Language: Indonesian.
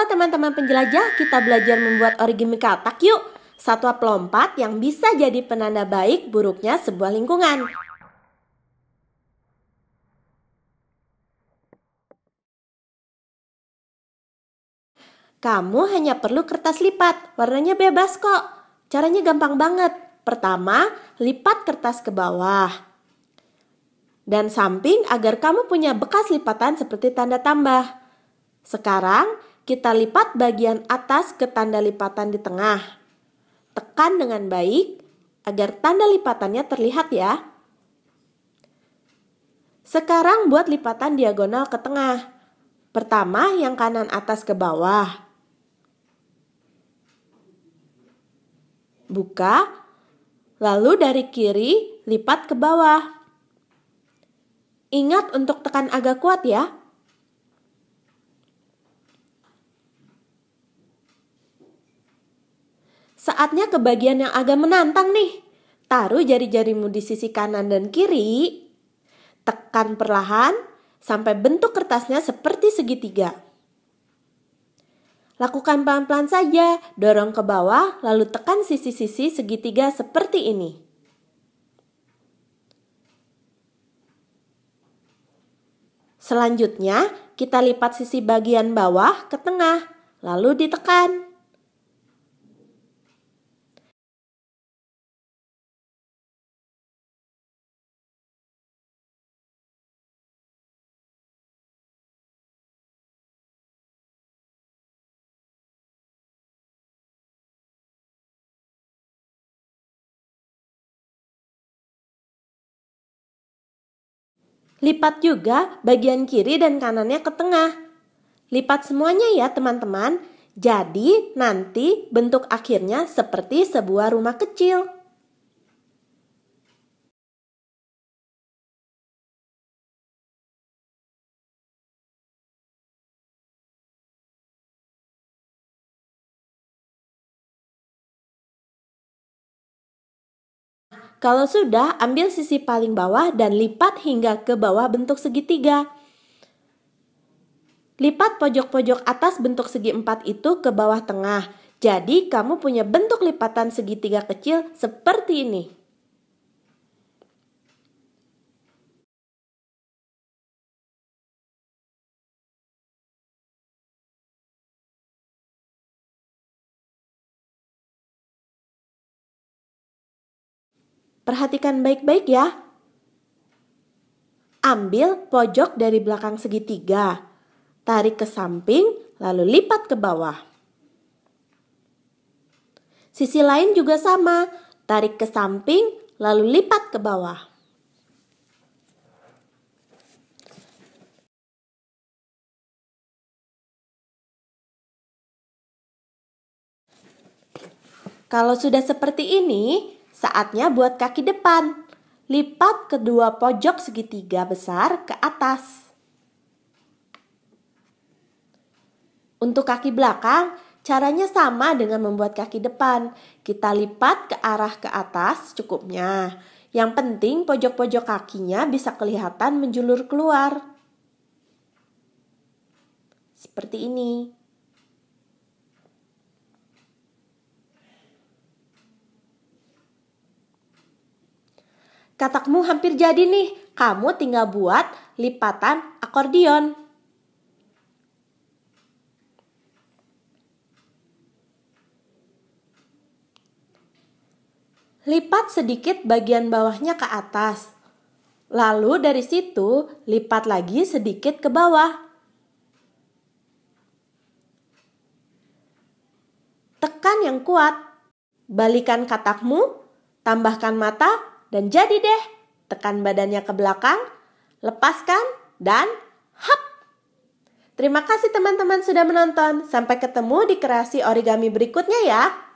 Bersama teman-teman penjelajah, kita belajar membuat origami katak yuk. Satwa pelompat yang bisa jadi penanda baik buruknya sebuah lingkungan. Kamu hanya perlu kertas lipat, warnanya bebas kok. Caranya gampang banget. Pertama, lipat kertas ke bawah dan samping agar kamu punya bekas lipatan seperti tanda tambah. Sekarang, kita lipat bagian atas ke tanda lipatan di tengah. Tekan dengan baik agar tanda lipatannya terlihat ya. Sekarang buat lipatan diagonal ke tengah. Pertama yang kanan atas ke bawah. Buka, lalu dari kiri lipat ke bawah. Ingat untuk tekan agak kuat ya. Saatnya ke bagian yang agak menantang nih. Taruh jari-jarimu di sisi kanan dan kiri. Tekan perlahan sampai bentuk kertasnya seperti segitiga. Lakukan pelan-pelan saja, dorong ke bawah lalu tekan sisi-sisi segitiga seperti ini. Selanjutnya, kita lipat sisi bagian bawah ke tengah, lalu ditekan. Lipat juga bagian kiri dan kanannya ke tengah. Lipat semuanya ya teman-teman. Jadi nanti bentuk akhirnya seperti sebuah rumah kecil. Kalau sudah, ambil sisi paling bawah dan lipat hingga ke bawah bentuk segitiga. Lipat pojok-pojok atas bentuk segi empat itu ke bawah tengah. Jadi, kamu punya bentuk lipatan segitiga kecil seperti ini. Perhatikan baik-baik ya. Ambil pojok dari belakang segitiga. Tarik ke samping, lalu lipat ke bawah. Sisi lain juga sama. Tarik ke samping, lalu lipat ke bawah. Kalau sudah seperti ini, Saatnya buat kaki depan. Lipat kedua pojok segitiga besar ke atas. Untuk kaki belakang, caranya sama dengan membuat kaki depan. Kita lipat ke arah ke atas cukupnya. Yang penting pojok-pojok kakinya bisa kelihatan menjulur keluar. Seperti ini. Katakmu hampir jadi nih. Kamu tinggal buat lipatan akordion. Lipat sedikit bagian bawahnya ke atas. Lalu dari situ lipat lagi sedikit ke bawah. Tekan yang kuat. Balikan katakmu, tambahkan mata dan jadi deh. Tekan badannya ke belakang, lepaskan, dan hap. Terima kasih teman-teman sudah menonton. Sampai ketemu di kreasi origami berikutnya ya.